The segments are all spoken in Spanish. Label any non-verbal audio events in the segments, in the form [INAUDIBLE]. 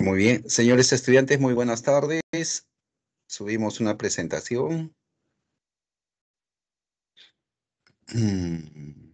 Muy bien, señores estudiantes, muy buenas tardes. Subimos una presentación. Mm.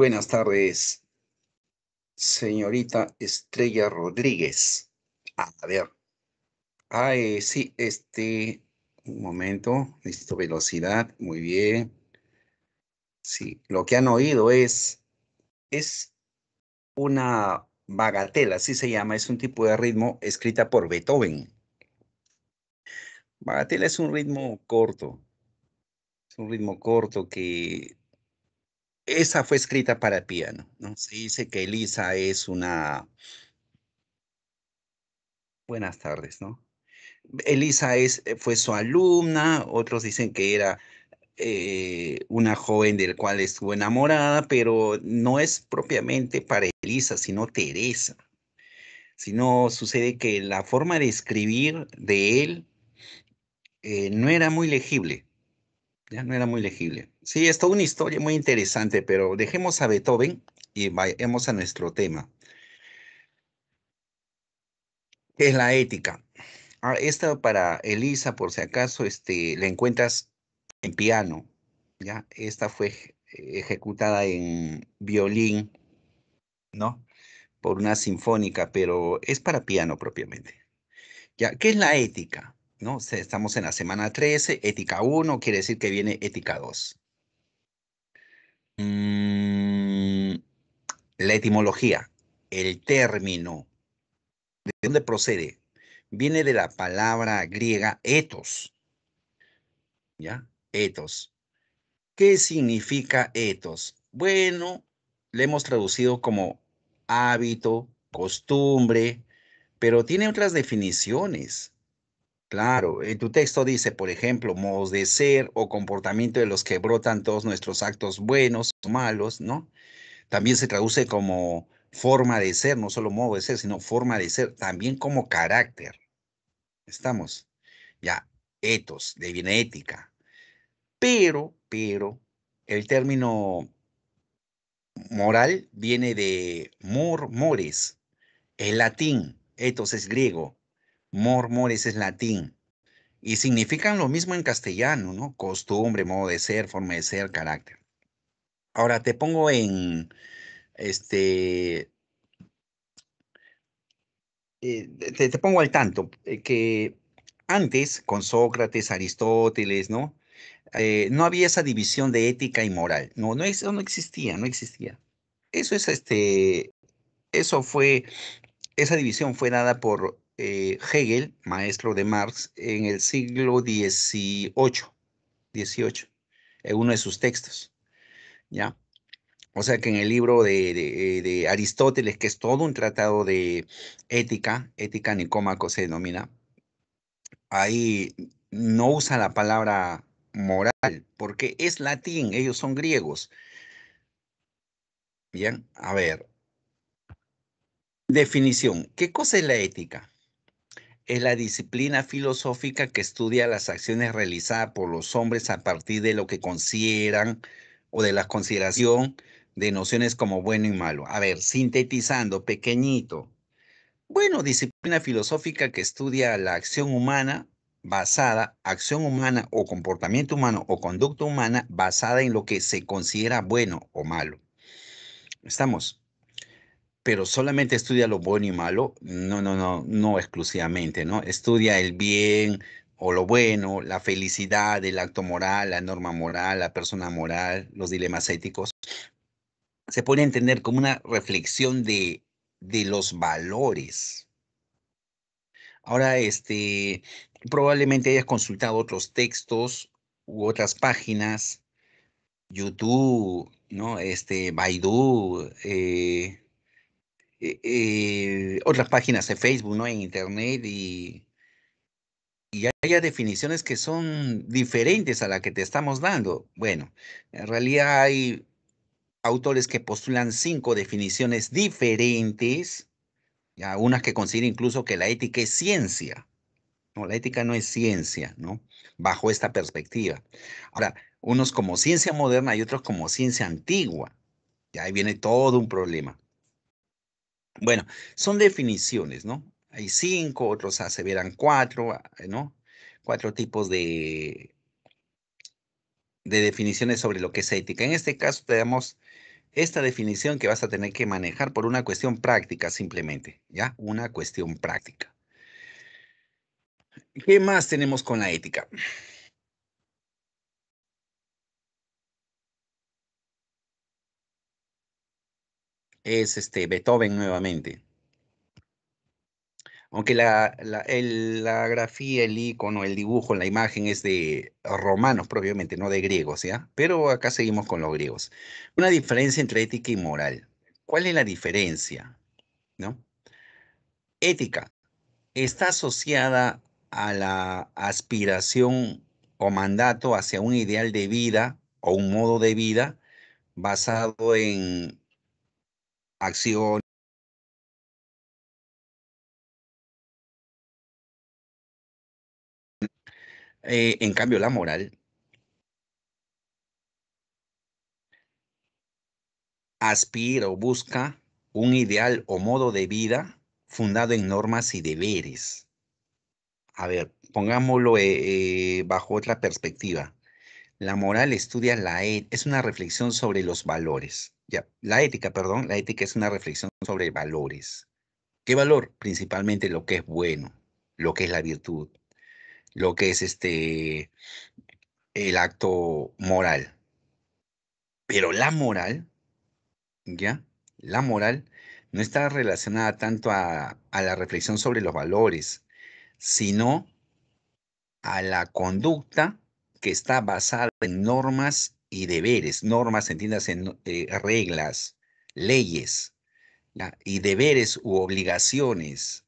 Buenas tardes, señorita Estrella Rodríguez. A ver. Ah, eh, sí, este, un momento, necesito velocidad, muy bien. Sí, lo que han oído es, es una bagatela, así se llama, es un tipo de ritmo escrita por Beethoven. Bagatela es un ritmo corto, es un ritmo corto que esa fue escrita para piano. ¿no? Se dice que Elisa es una... Buenas tardes, ¿no? Elisa es, eh, fue su alumna, otros dicen que era eh, una joven del cual estuvo enamorada, pero no es propiamente para Elisa, sino Teresa. Sino sucede que la forma de escribir de él eh, no era muy legible ya no era muy legible. Sí, es toda una historia muy interesante, pero dejemos a Beethoven y vayamos a nuestro tema, ¿Qué es la ética. Ah, esta para Elisa, por si acaso, este, la encuentras en piano, ya, esta fue ejecutada en violín, ¿no? Por una sinfónica, pero es para piano propiamente. ¿Ya? ¿Qué es la ética? ¿no? Estamos en la semana 13, ética 1, quiere decir que viene ética 2. Mm, la etimología, el término, ¿de dónde procede? Viene de la palabra griega etos, ¿ya? Etos. ¿Qué significa etos? Bueno, le hemos traducido como hábito, costumbre, pero tiene otras definiciones. Claro, en tu texto dice, por ejemplo, modos de ser o comportamiento de los que brotan todos nuestros actos buenos o malos, ¿no? También se traduce como forma de ser, no solo modo de ser, sino forma de ser, también como carácter. Estamos, ya, etos, de bien ética. Pero, pero, el término moral viene de mor, mores, en latín, etos es griego, mormores es latín. Y significan lo mismo en castellano, ¿no? Costumbre, modo de ser, forma de ser, carácter. Ahora te pongo en, este, eh, te, pongo al tanto, eh, que antes con Sócrates, Aristóteles, ¿no? Eh, no había esa división de ética y moral. No, eso no existía, no existía. Eso es este, eso fue, esa división fue dada por eh, Hegel, maestro de Marx, en el siglo XVIII, 18, en uno de sus textos. ¿Ya? O sea que en el libro de, eh, de, Aristóteles, que es todo un tratado de ética, ética nicómaco se denomina, ahí no usa la palabra moral, porque es latín, ellos son griegos. Bien, a ver. Definición. ¿Qué cosa es la ética? es la disciplina filosófica que estudia las acciones realizadas por los hombres a partir de lo que consideran o de la consideración de nociones como bueno y malo. A ver, sintetizando, pequeñito. Bueno, disciplina filosófica que estudia la acción humana basada, acción humana o comportamiento humano o conducta humana basada en lo que se considera bueno o malo. Estamos pero solamente estudia lo bueno y malo, no, no, no, no exclusivamente, ¿no? Estudia el bien o lo bueno, la felicidad, el acto moral, la norma moral, la persona moral, los dilemas éticos. Se puede entender como una reflexión de, los valores. Ahora, este, probablemente hayas consultado otros textos u otras páginas, YouTube, ¿no? Este, Baidu, eh, eh, eh, otras páginas de Facebook, ¿no? En Internet y, y haya definiciones que son diferentes a la que te estamos dando. Bueno, en realidad hay autores que postulan cinco definiciones diferentes, ya unas que consideran incluso que la ética es ciencia. No, la ética no es ciencia, ¿no? Bajo esta perspectiva. Ahora, unos como ciencia moderna y otros como ciencia antigua. Y ahí viene todo un problema. Bueno, son definiciones, ¿no? Hay cinco, otros aseveran cuatro, ah, ¿no? Cuatro tipos de, de definiciones sobre lo que es ética. En este caso tenemos esta definición que vas a tener que manejar por una cuestión práctica simplemente, ¿ya? Una cuestión práctica. ¿Qué más tenemos con la ética? es este Beethoven nuevamente. Aunque la, grafía, el icono, el dibujo, la imagen es de romanos propiamente, no de griegos, ¿ya? Pero acá seguimos con los griegos. Una diferencia entre ética y moral. ¿Cuál es la diferencia? ¿No? Ética está asociada a la aspiración o mandato hacia un ideal de vida o un modo de vida basado en acción eh, en cambio, la moral aspira o busca un ideal o modo de vida fundado en normas y deberes. A ver, pongámoslo eh, eh, bajo otra perspectiva. La moral estudia la e, es una reflexión sobre los valores la ética, perdón, la ética es una reflexión sobre valores. ¿Qué valor? Principalmente lo que es bueno, lo que es la virtud, lo que es este el acto moral. Pero la moral, ¿ya? La moral no está relacionada tanto a, a la reflexión sobre los valores, sino a la conducta que está basada en normas y deberes, normas, entiendas, en, eh, reglas, leyes, y deberes u obligaciones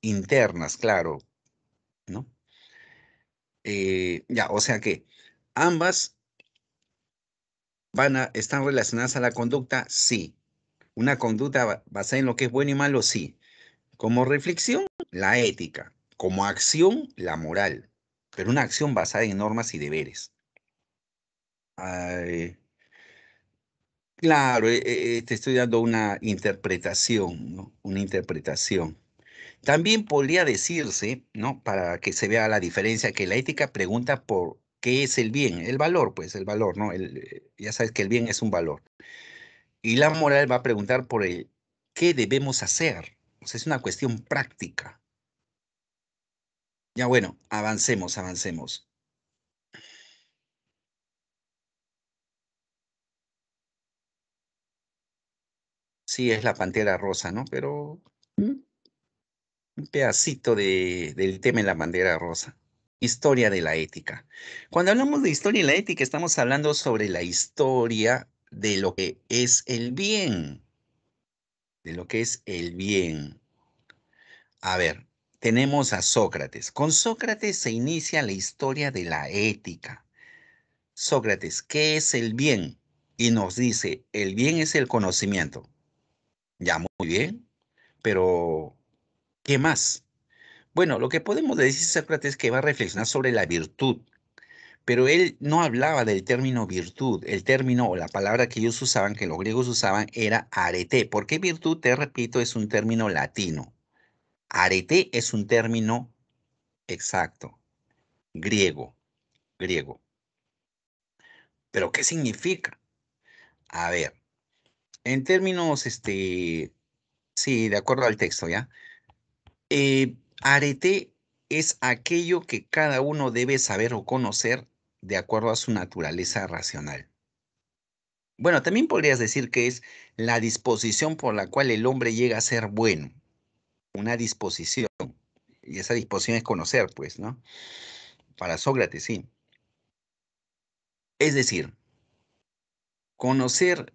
internas, claro, ¿no? Eh, ya, o sea que ambas van a, están relacionadas a la conducta, sí. Una conducta basada en lo que es bueno y malo, sí. Como reflexión, la ética. Como acción, la moral. Pero una acción basada en normas y deberes claro, eh, eh, eh, te estoy dando una interpretación, Una interpretación. También podría decirse, ¿no? Para que se vea la diferencia, que la ética pregunta por qué es el bien, el valor, pues, el valor, ¿no? ya sabes que el bien es un valor. Y la moral va a preguntar por el qué debemos hacer. O es una cuestión práctica. Ya bueno, avancemos, avancemos. sí es la Pantera Rosa, ¿no? Pero un pedacito del tema de la bandera rosa. Historia de la ética. Cuando hablamos de historia y la ética, estamos hablando sobre la historia de lo que es el bien. De lo que es el bien. A ver, tenemos a Sócrates. Con Sócrates se inicia la historia de la ética. Sócrates, ¿qué es el bien? Y nos dice, el bien es el conocimiento. Ya, muy bien, pero ¿qué más? Bueno, lo que podemos decir Sócrates es que va a reflexionar sobre la virtud, pero él no hablaba del término virtud. El término o la palabra que ellos usaban, que los griegos usaban, era arete. Porque virtud, te repito, es un término latino. Arete es un término exacto, griego, griego. Pero ¿qué significa? A ver, en términos, este, sí, de acuerdo al texto, ¿ya? Eh, arete es aquello que cada uno debe saber o conocer de acuerdo a su naturaleza racional. Bueno, también podrías decir que es la disposición por la cual el hombre llega a ser bueno. Una disposición. Y esa disposición es conocer, pues, ¿no? Para Sócrates, sí. Es decir, conocer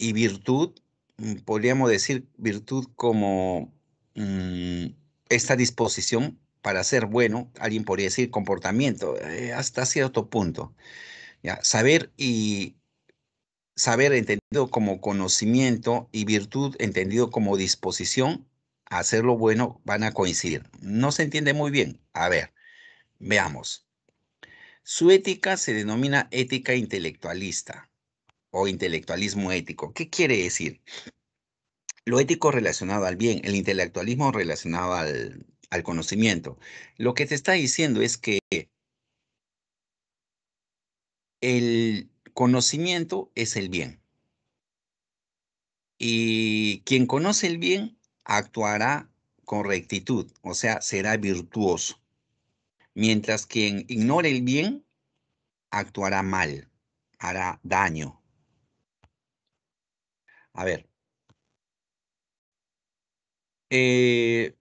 y virtud, mm, podríamos decir virtud como mm, esta disposición para ser bueno, alguien podría decir comportamiento, eh, hasta cierto punto. Ya, saber y saber entendido como conocimiento y virtud entendido como disposición a hacer lo bueno van a coincidir. No se entiende muy bien. A ver, veamos. Su ética se denomina ética intelectualista o intelectualismo ético. ¿Qué quiere decir? Lo ético relacionado al bien, el intelectualismo relacionado al, al conocimiento. Lo que te está diciendo es que el conocimiento es el bien. Y quien conoce el bien actuará con rectitud, o sea, será virtuoso. Mientras quien ignore el bien actuará mal, hará daño, a ver. Eh,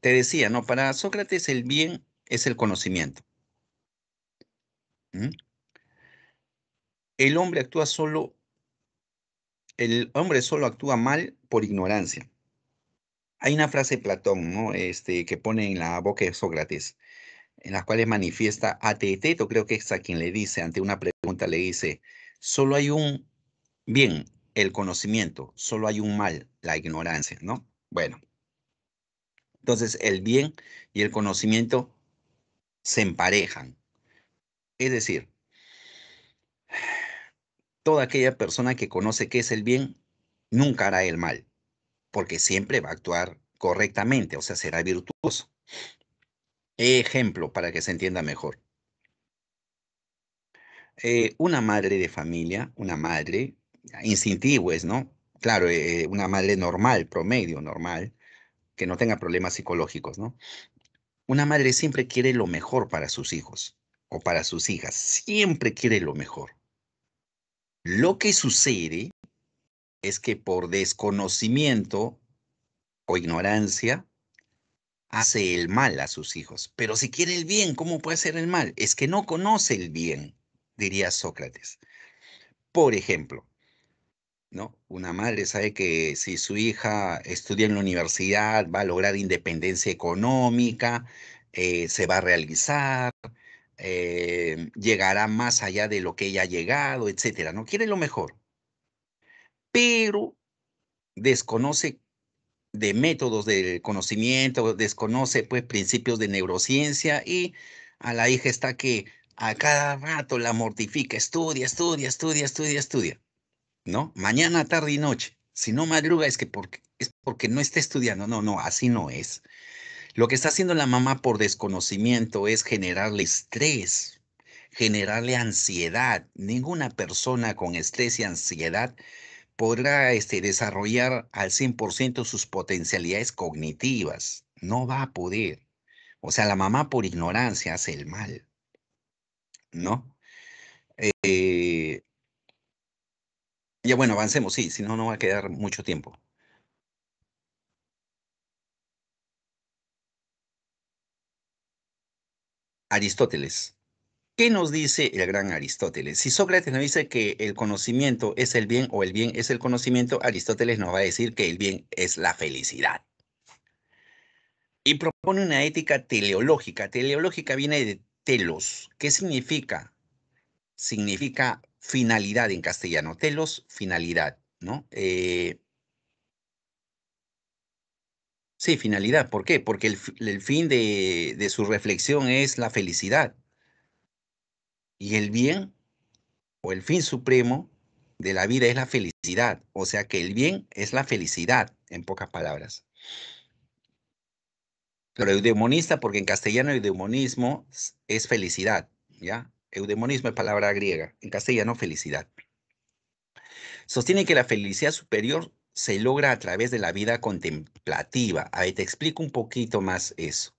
te decía, ¿no? Para Sócrates el bien es el conocimiento. ¿Mm? El hombre actúa solo, el hombre solo actúa mal por ignorancia. Hay una frase de Platón, ¿no? Este, que pone en la boca de Sócrates, en las cuales manifiesta a Teteto, creo que es a quien le dice, ante una pregunta le dice, solo hay un bien, el conocimiento, solo hay un mal, la ignorancia, ¿no? Bueno, entonces el bien y el conocimiento se emparejan. Es decir, toda aquella persona que conoce qué es el bien, nunca hará el mal, porque siempre va a actuar correctamente, o sea, será virtuoso. Ejemplo para que se entienda mejor. Eh, una madre de familia, una madre incentivos, ¿no? Claro, eh, eh, una madre normal, promedio, normal, que no tenga problemas psicológicos, ¿no? Una madre siempre quiere lo mejor para sus hijos o para sus hijas, siempre quiere lo mejor. Lo que sucede es que por desconocimiento o ignorancia hace el mal a sus hijos. Pero si quiere el bien, ¿cómo puede hacer el mal? Es que no conoce el bien, diría Sócrates. Por ejemplo, ¿no? Una madre sabe que si su hija estudia en la universidad va a lograr independencia económica, eh, se va a realizar, eh, llegará más allá de lo que ella ha llegado, etcétera, ¿no? Quiere lo mejor, pero desconoce de métodos de conocimiento, desconoce pues principios de neurociencia y a la hija está que a cada rato la mortifica, estudia, estudia, estudia, estudia, estudia. ¿no? Mañana, tarde y noche. Si no madruga es que porque, es porque no está estudiando. No, no, así no es. Lo que está haciendo la mamá por desconocimiento es generarle estrés, generarle ansiedad. Ninguna persona con estrés y ansiedad podrá este, desarrollar al 100% sus potencialidades cognitivas. No va a poder. O sea, la mamá por ignorancia hace el mal. ¿No? Eh, ya bueno, avancemos, sí, si no, no va a quedar mucho tiempo. Aristóteles. ¿Qué nos dice el gran Aristóteles? Si Sócrates nos dice que el conocimiento es el bien o el bien es el conocimiento, Aristóteles nos va a decir que el bien es la felicidad. Y propone una ética teleológica. Teleológica viene de telos. ¿Qué significa? significa finalidad en castellano. Telos, finalidad, ¿no? Eh, sí, finalidad. ¿Por qué? Porque el, fin de, de, su reflexión es la felicidad. Y el bien o el fin supremo de la vida es la felicidad. O sea que el bien es la felicidad, en pocas palabras. Pero demonista, porque en castellano demonismo es felicidad, ¿ya? Eudemonismo es palabra griega, en castellano felicidad. Sostiene que la felicidad superior se logra a través de la vida contemplativa. A ver, te explico un poquito más eso.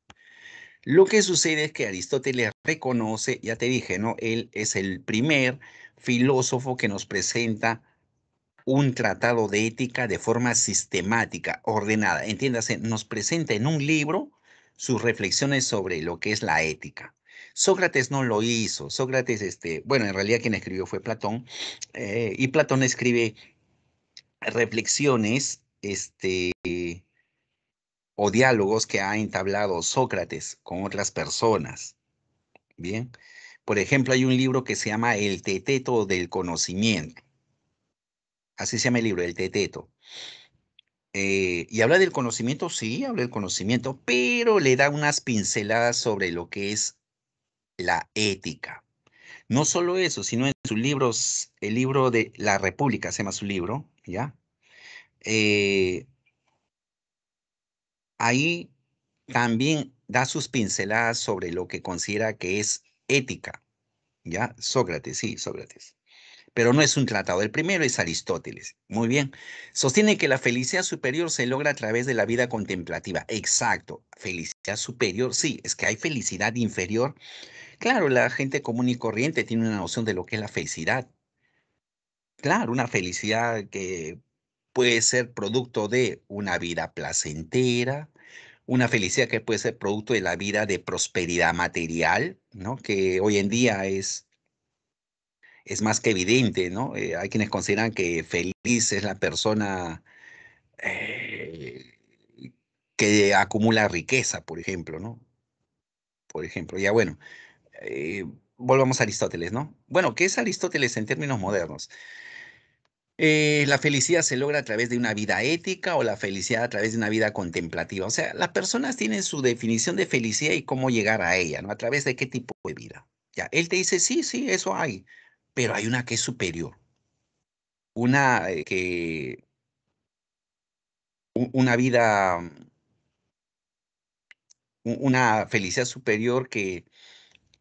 Lo que sucede es que Aristóteles reconoce, ya te dije, ¿no? Él es el primer filósofo que nos presenta un tratado de ética de forma sistemática, ordenada. Entiéndase, nos presenta en un libro sus reflexiones sobre lo que es la ética. Sócrates no lo hizo. Sócrates, este, bueno, en realidad quien escribió fue Platón, eh, y Platón escribe reflexiones este, o diálogos que ha entablado Sócrates con otras personas. Bien, por ejemplo, hay un libro que se llama El Teteto del Conocimiento. Así se llama el libro, El Teteto. Eh, y habla del conocimiento, sí, habla del conocimiento, pero le da unas pinceladas sobre lo que es la ética. No solo eso, sino en sus libros, el libro de La República se llama su libro, ¿ya? Eh, ahí también da sus pinceladas sobre lo que considera que es ética, ¿ya? Sócrates, sí, Sócrates pero no es un tratado. El primero es Aristóteles. Muy bien. Sostiene que la felicidad superior se logra a través de la vida contemplativa. Exacto. Felicidad superior, sí, es que hay felicidad inferior. Claro, la gente común y corriente tiene una noción de lo que es la felicidad. Claro, una felicidad que puede ser producto de una vida placentera, una felicidad que puede ser producto de la vida de prosperidad material, ¿no? que hoy en día es es más que evidente, ¿no? Eh, hay quienes consideran que feliz es la persona eh, que acumula riqueza, por ejemplo, ¿no? Por ejemplo, ya bueno, eh, volvamos a Aristóteles, ¿no? Bueno, ¿qué es Aristóteles en términos modernos? la felicidad se logra a través de una vida ética o la felicidad a través de una vida contemplativa. O sea, las personas tienen su definición de felicidad y cómo llegar a ella, ¿no? A través de qué tipo de vida. Ya, él te dice, sí, sí, eso hay pero hay una que es superior. Una eh, que. Una vida. Una felicidad superior que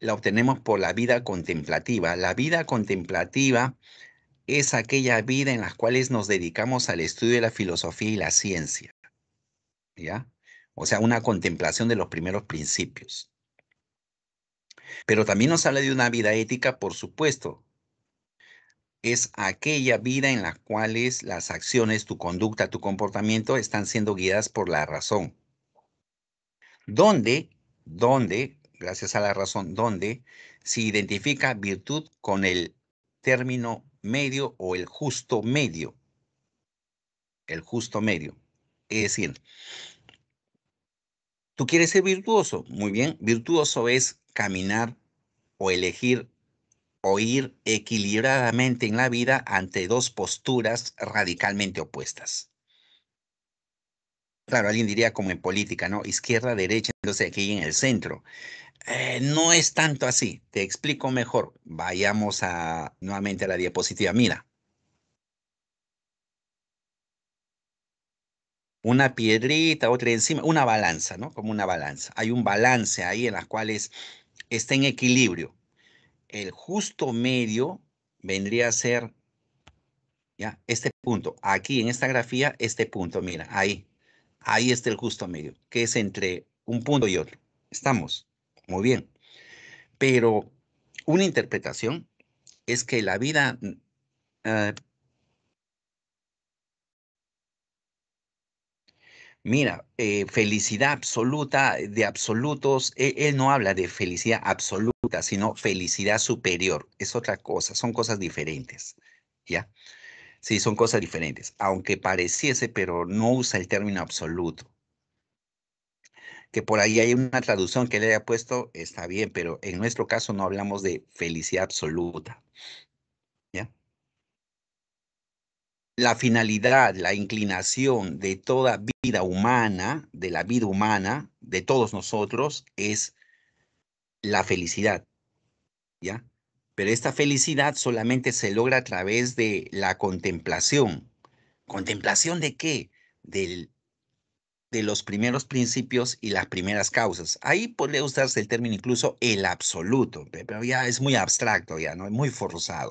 la obtenemos por la vida contemplativa. La vida contemplativa es aquella vida en la cual nos dedicamos al estudio de la filosofía y la ciencia. ¿Ya? O sea, una contemplación de los primeros principios. Pero también nos habla de una vida ética, por supuesto, es aquella vida en la cual las acciones, tu conducta, tu comportamiento están siendo guiadas por la razón. ¿Dónde, donde, gracias a la razón, donde se identifica virtud con el término medio o el justo medio. El justo medio. Es decir, tú quieres ser virtuoso. Muy bien, virtuoso es caminar o elegir o ir equilibradamente en la vida ante dos posturas radicalmente opuestas. Claro, alguien diría como en política, ¿no? Izquierda, derecha, entonces aquí en el centro. Eh, no es tanto así. Te explico mejor. Vayamos a, nuevamente a la diapositiva. Mira. Una piedrita, otra encima, una balanza, ¿no? Como una balanza. Hay un balance ahí en las cuales está en equilibrio el justo medio vendría a ser, ¿ya? Este punto, aquí en esta grafía, este punto, mira, ahí. Ahí está el justo medio, que es entre un punto y otro. Estamos, muy bien. Pero una interpretación es que la vida mm, eh, Mira, eh, felicidad absoluta eh, de absolutos, eh, él, no habla de felicidad absoluta, sino felicidad superior. Es otra cosa, son cosas diferentes, ¿ya? Sí, son cosas diferentes, aunque pareciese, pero no usa el término absoluto. Que por ahí hay una traducción que le haya puesto, está bien, pero en nuestro caso no hablamos de felicidad absoluta, ¿ya? la finalidad, la inclinación de toda vida humana, de la vida humana, de todos nosotros, es la felicidad. ¿Ya? Pero esta felicidad solamente se logra a través de la contemplación. ¿Contemplación de qué? Del, de los primeros principios y las primeras causas. Ahí podría usarse el término incluso el absoluto, pero ya es muy abstracto, ya no es muy forzado.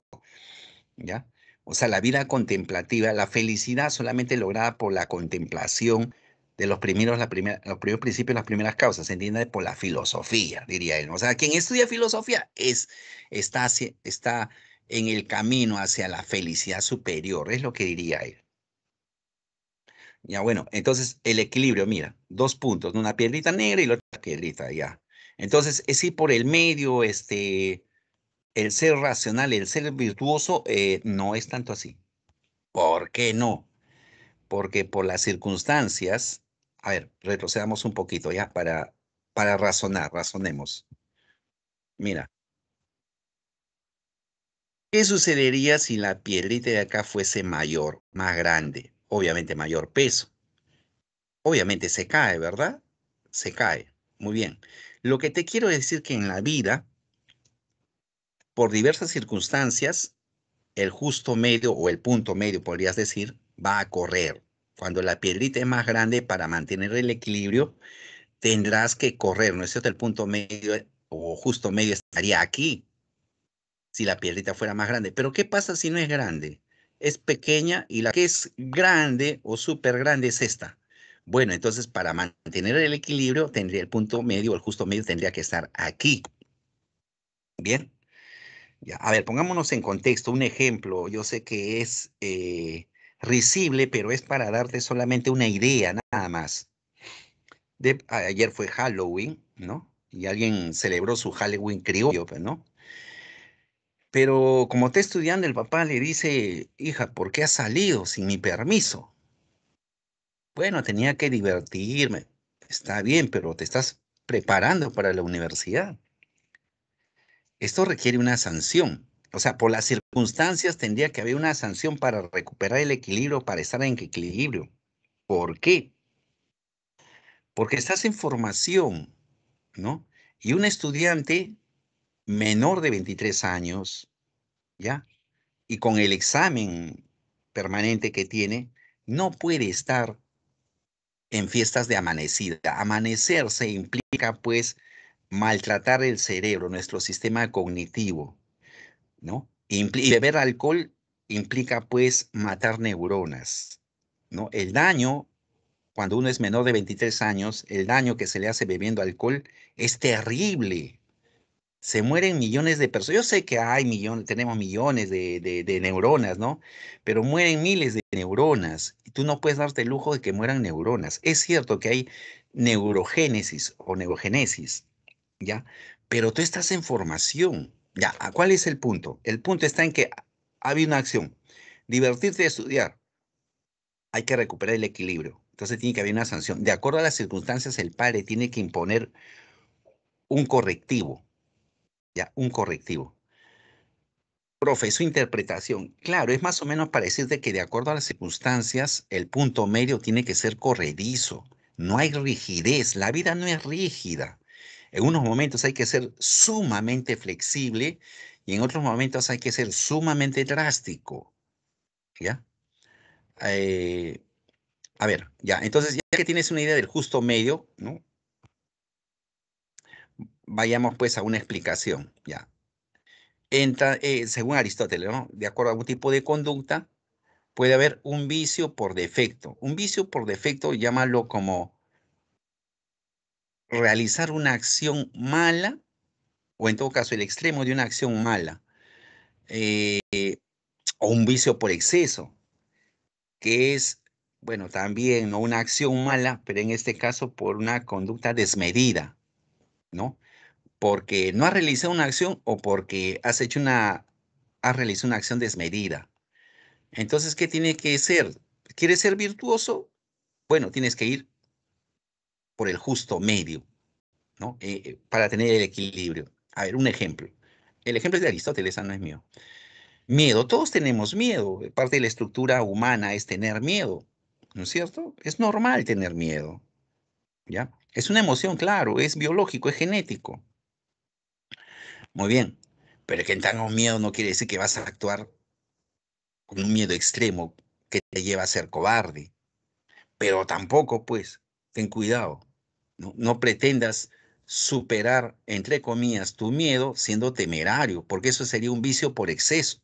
¿Ya? O sea, la vida contemplativa, la felicidad solamente lograda por la contemplación de los primeros, los principios, las primeras causas, se entiende por la filosofía, diría él. O sea, quien estudia filosofía es, está, está en el camino hacia la felicidad superior, es lo que diría él. Ya bueno, entonces el equilibrio, mira, dos puntos, una piedrita negra y la otra piedrita, ya. Entonces, es ir por el medio, este, el ser racional, el ser virtuoso, eh, no es tanto así. ¿Por qué no? Porque por las circunstancias, a ver, retrocedamos un poquito ya para, para razonar, razonemos. Mira, ¿qué sucedería si la piedrita de acá fuese mayor, más grande? Obviamente mayor peso. Obviamente se cae, ¿verdad? Se cae. Muy bien. Lo que te quiero decir que en la vida por diversas circunstancias, el justo medio o el punto medio, podrías decir, va a correr. Cuando la piedrita es más grande para mantener el equilibrio, tendrás que correr, ¿no es cierto? El punto medio o justo medio estaría aquí, si la piedrita fuera más grande. Pero ¿qué pasa si no es grande? Es pequeña y la que es grande o súper grande es esta. Bueno, entonces para mantener el equilibrio tendría el punto medio, o el justo medio tendría que estar aquí. Bien a ver, pongámonos en contexto un ejemplo. Yo sé que es eh, risible, pero es para darte solamente una idea, nada más. ayer fue Halloween, ¿no? Y alguien celebró su Halloween criollo, pues, ¿no? Pero como está estudiando, el papá le dice, hija, ¿por qué has salido sin mi permiso? Bueno, tenía que divertirme. Está bien, pero te estás preparando para la universidad. Esto requiere una sanción. O sea, por las circunstancias tendría que haber una sanción para recuperar el equilibrio, para estar en equilibrio. ¿Por qué? Porque estás en formación, ¿no? Y un estudiante menor de 23 años, ¿ya? Y con el examen permanente que tiene, no puede estar en fiestas de amanecida. Amanecer se implica, pues, maltratar el cerebro, nuestro sistema cognitivo, ¿no? beber alcohol implica pues matar neuronas, ¿no? El daño, cuando uno es menor de 23 años, el daño que se le hace bebiendo alcohol es terrible. Se mueren millones de personas. Yo sé que hay millones, tenemos millones de, neuronas, ¿no? Pero mueren miles de neuronas. Y tú no puedes darte el lujo de que mueran neuronas. Es cierto que hay neurogénesis o neurogénesis. ¿ya? Pero tú estás en formación, ¿ya? ¿Cuál es el punto? El punto está en que había una acción, divertirte y estudiar. Hay que recuperar el equilibrio. Entonces tiene que haber una sanción. De acuerdo a las circunstancias, el padre tiene que imponer un correctivo. Ya, un correctivo. Profe, su interpretación. Claro, es más o menos para decirte que de acuerdo a las circunstancias, el punto medio tiene que ser corredizo. No hay rigidez. La vida no es rígida. En unos momentos hay que ser sumamente flexible y en otros momentos hay que ser sumamente drástico. ¿Ya? Eh, a ver, ya, entonces ya que tienes una idea del justo medio, ¿no? Vayamos pues a una explicación, ya. Eh, según Aristóteles, ¿no? De acuerdo a algún tipo de conducta, puede haber un vicio por defecto. Un vicio por defecto, llámalo como realizar una acción mala, o en todo caso el extremo de una acción mala, eh, o un vicio por exceso, que es, bueno, también ¿no? una acción mala, pero en este caso por una conducta desmedida, ¿no? Porque no has realizado una acción o porque has hecho una, has realizado una acción desmedida. Entonces, ¿qué tiene que ser? ¿Quieres ser virtuoso? Bueno, tienes que ir por el justo medio, ¿no? Eh, eh, para tener el equilibrio. A ver, un ejemplo. El ejemplo es de Aristóteles, no es mío. Miedo, todos tenemos miedo. Parte de la estructura humana es tener miedo, ¿no es cierto? Es normal tener miedo, ¿ya? Es una emoción, claro, es biológico, es genético. Muy bien, pero que tengas miedo no quiere decir que vas a actuar con un miedo extremo que te lleva a ser cobarde. Pero tampoco, pues, ten cuidado. No, pretendas superar, entre comillas, tu miedo siendo temerario, porque eso sería un vicio por exceso.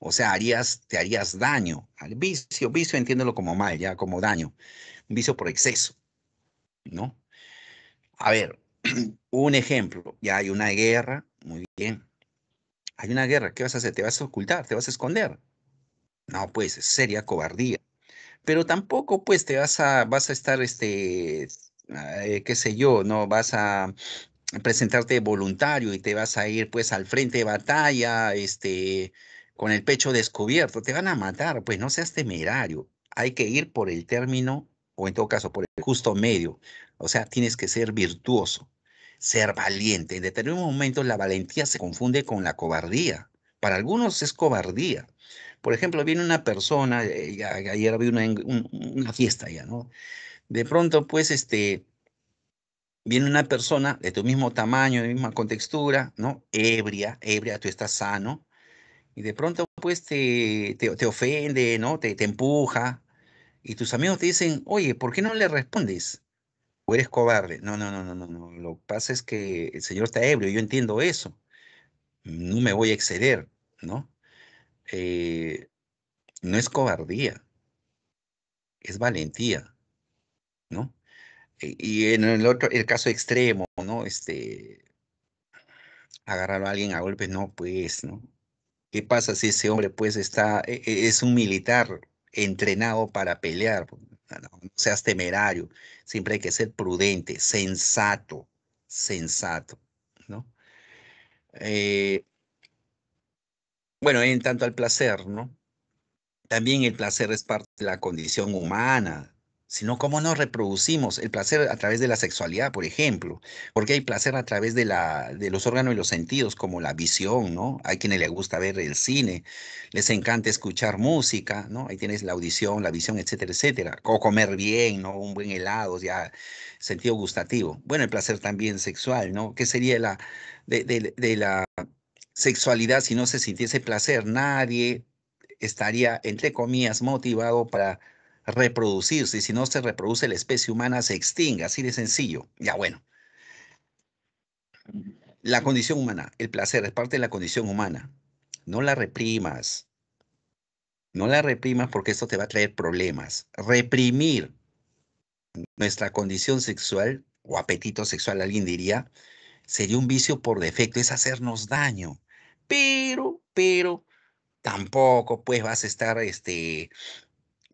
O sea, harías, te harías daño al vicio. Vicio, entiéndelo como mal, ya como daño. Un vicio por exceso, ¿no? A ver, [CLEARS THROAT] un ejemplo. Ya hay una guerra, muy bien. Hay una guerra, ¿qué vas a hacer? ¿Te vas a ocultar? ¿Te vas a esconder? No, pues, sería cobardía. Pero tampoco, pues, te vas a, vas a estar, este, Ah, eh, qué sé yo, ¿no? Vas a presentarte voluntario y te vas a ir pues al frente de batalla, este, con el pecho descubierto, te van a matar, pues no seas temerario, hay que ir por el término o en todo caso por el justo medio, o sea, tienes que ser virtuoso, ser valiente. En determinados momentos la valentía se confunde con la cobardía. Para algunos es cobardía. Por ejemplo, viene una persona, eh, ayer había una, una fiesta ya, ¿no? de pronto pues este, viene una persona de tu mismo tamaño, de misma contextura, ¿no? Ebria, ebria, tú estás sano, y de pronto pues te, te, ofende, ¿no? Te, empuja, y tus amigos te dicen, oye, ¿por qué no le respondes? O eres cobarde. No, no, no, no, no, no. Lo que pasa es que el Señor está ebrio, yo entiendo eso. No me voy a exceder, ¿no? Eh, no es cobardía, es valentía. ¿no? E, y en el otro, el caso extremo, ¿no? Este, agarrar a alguien a golpes, no, pues, ¿no? ¿Qué pasa si ese hombre, pues, está, e, e, es un militar entrenado para pelear? Pues, no, seas temerario, siempre hay que ser prudente, sensato, sensato, ¿no? Eh, bueno, en tanto al placer, ¿no? También el placer es parte de la condición humana, sino cómo nos reproducimos el placer a través de la sexualidad, por ejemplo, porque hay placer a través de, la, de los órganos y los sentidos, como la visión, ¿no? Hay quienes les gusta ver el cine, les encanta escuchar música, ¿no? Ahí tienes la audición, la visión, etcétera, etcétera. O comer bien, ¿no? Un buen helado, ya, sentido gustativo. Bueno, el placer también sexual, ¿no? ¿Qué sería la, de, de la sexualidad si no se sintiese placer? Nadie estaría, entre comillas, motivado para reproducirse y si no se reproduce la especie humana se extinga, así de sencillo. Ya bueno. La condición humana, el placer es parte de la condición humana. No la reprimas. No la reprimas porque esto te va a traer problemas. Reprimir nuestra condición sexual o apetito sexual, alguien diría, sería un vicio por defecto, es hacernos daño. Pero, pero, tampoco pues vas a estar este,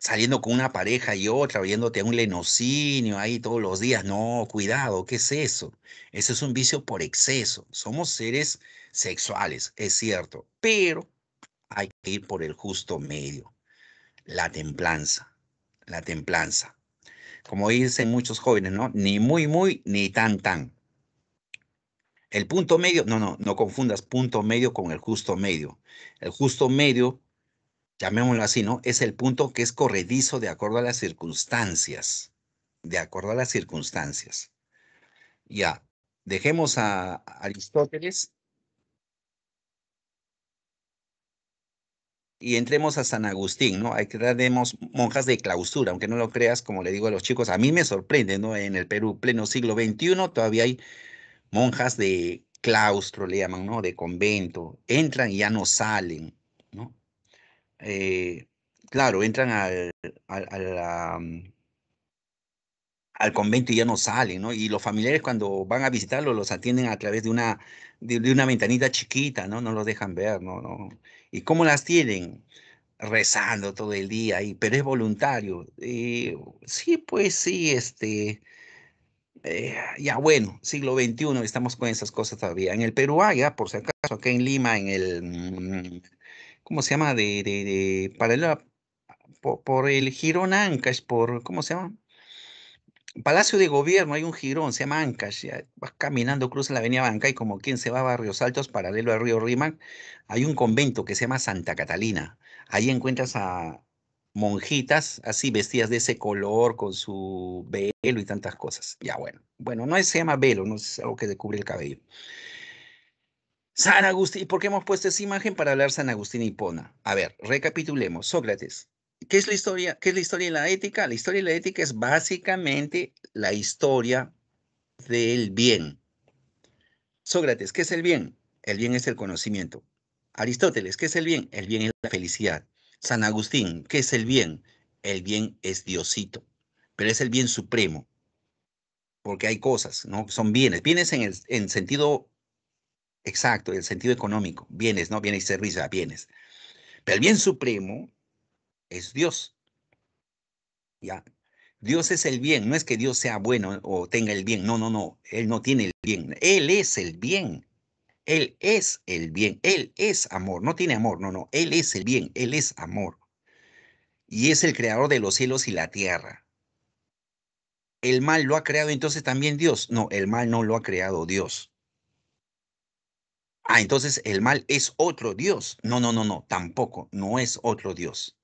saliendo con una pareja y otra, oyéndote a un lenocinio ahí todos los días. No, cuidado, ¿qué es eso? Ese es un vicio por exceso. Somos seres sexuales, es cierto, pero hay que ir por el justo medio. La templanza, la templanza. Como dicen muchos jóvenes, ¿no? Ni muy, muy, ni tan, tan. El punto medio, no, no, no confundas punto medio con el justo medio. El justo medio llamémoslo así, ¿no? Es el punto que es corredizo de acuerdo a las circunstancias. De acuerdo a las circunstancias. Ya, dejemos a Aristóteles y entremos a San Agustín, ¿no? Hay que monjas de clausura, aunque no lo creas, como le digo a los chicos, a mí me sorprende, ¿no? En el Perú, pleno siglo XXI, todavía hay monjas de claustro, le llaman, ¿no? De convento. Entran y ya no salen. Eh, claro, entran al, mm, al, convento y ya no salen, ¿no? Y los familiares cuando van a visitarlos los atienden a través de una, de, una ventanita chiquita, ¿no? No los dejan ver, ¿no? ¿no? ¿Y cómo las tienen? Rezando todo el día, ahí, pero es voluntario. Eh, sí, pues sí, este... Eh, ya bueno, siglo XXI, estamos con esas cosas todavía. En el Perú, ya ¿ah? por si acaso, acá en Lima, en el mm, ¿cómo se llama? De, de, por, el jirón Ancash, por, ¿cómo se llama? Palacio de Gobierno, hay un jirón, se llama Ancash, vas caminando, cruza la avenida Banca y como quien se va a Barrios Altos, paralelo al río Rímac, hay un convento que se llama Santa Catalina. Ahí encuentras a monjitas así vestidas de ese color, con su velo y tantas cosas. Ya bueno, bueno, no es, se llama velo, no es algo que te cubre el cabello. San Agustín, ¿por qué hemos puesto esa imagen para hablar San Agustín y Pona? A ver, recapitulemos. Sócrates, ¿qué es la historia? ¿Qué es la historia y la ética? La historia y la ética es básicamente la historia del bien. Sócrates, ¿qué es el bien? El bien es el conocimiento. Aristóteles, ¿qué es el bien? El bien es la felicidad. San Agustín, ¿qué es el bien? El bien es Diosito, pero es el bien supremo, porque hay cosas, ¿no? Son bienes, bienes en, el, en sentido Exacto, el sentido económico, bienes, ¿no? Bienes y servicios, bienes. Pero el bien supremo es Dios. ¿Ya? Dios es el bien, no es que Dios sea bueno o tenga el bien, no, no, no, Él no tiene el bien, Él es el bien, Él es el bien, Él es amor, no tiene amor, no, no, Él es el bien, Él es amor. Y es el creador de los cielos y la tierra. ¿El mal lo ha creado entonces también Dios? No, el mal no lo ha creado Dios. Ah, entonces el mal es otro Dios. No, no, no, no, tampoco, no es otro Dios.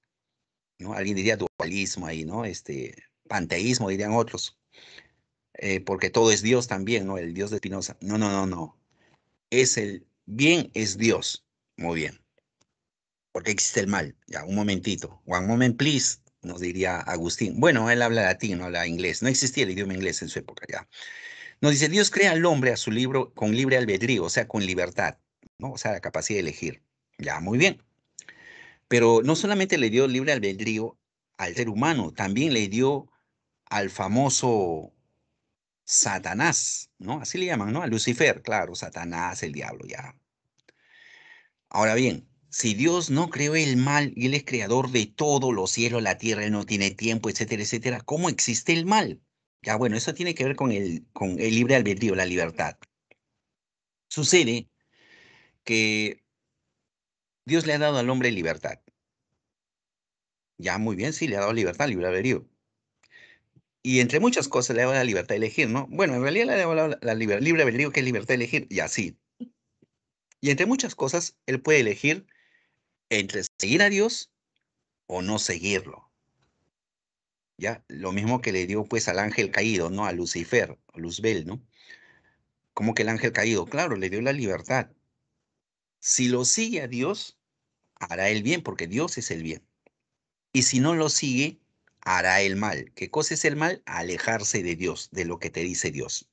¿No? Alguien diría dualismo ahí, ¿no? Este, panteísmo dirían otros. Eh, porque todo es Dios también, ¿no? El Dios de Espinosa. No, no, no, no. Es el bien es Dios. Muy bien. Porque existe el mal. Ya, un momentito. One moment, please, nos diría Agustín. Bueno, él habla latín, no habla inglés. No existía el idioma inglés en su época, ya. Nos dice, Dios crea al hombre a su libro con libre albedrío, o sea, con libertad, ¿no? O sea, la capacidad de elegir. Ya, muy bien. Pero no solamente le dio libre albedrío al ser humano, también le dio al famoso Satanás, ¿no? Así le llaman, ¿no? A Lucifer, claro, Satanás, el diablo, ya. Ahora bien, si Dios no creó el mal y Él es creador de todo, los cielos, la tierra, Él no tiene tiempo, etcétera, etcétera, ¿cómo existe el mal? Ya bueno, eso tiene que ver con el, libre albedrío, la libertad. Sucede que Dios le ha dado al hombre libertad. Ya muy bien, sí, le ha dado libertad, libre albedrío. Y entre muchas cosas le ha dado la libertad de elegir, ¿no? Bueno, en realidad le ha dado la, libertad, libre, libre albedrío, que es libertad de elegir, y así. Y entre muchas cosas, él puede elegir entre seguir a Dios o no seguirlo. ¿ya? Lo mismo que le dio pues al ángel caído, ¿no? A Lucifer, Luzbel, ¿no? Como que el ángel caído, claro, le dio la libertad. Si lo sigue a Dios, hará el bien, porque Dios es el bien. Y si no lo sigue, hará el mal. ¿Qué cosa es el mal? Alejarse de Dios, de lo que te dice Dios.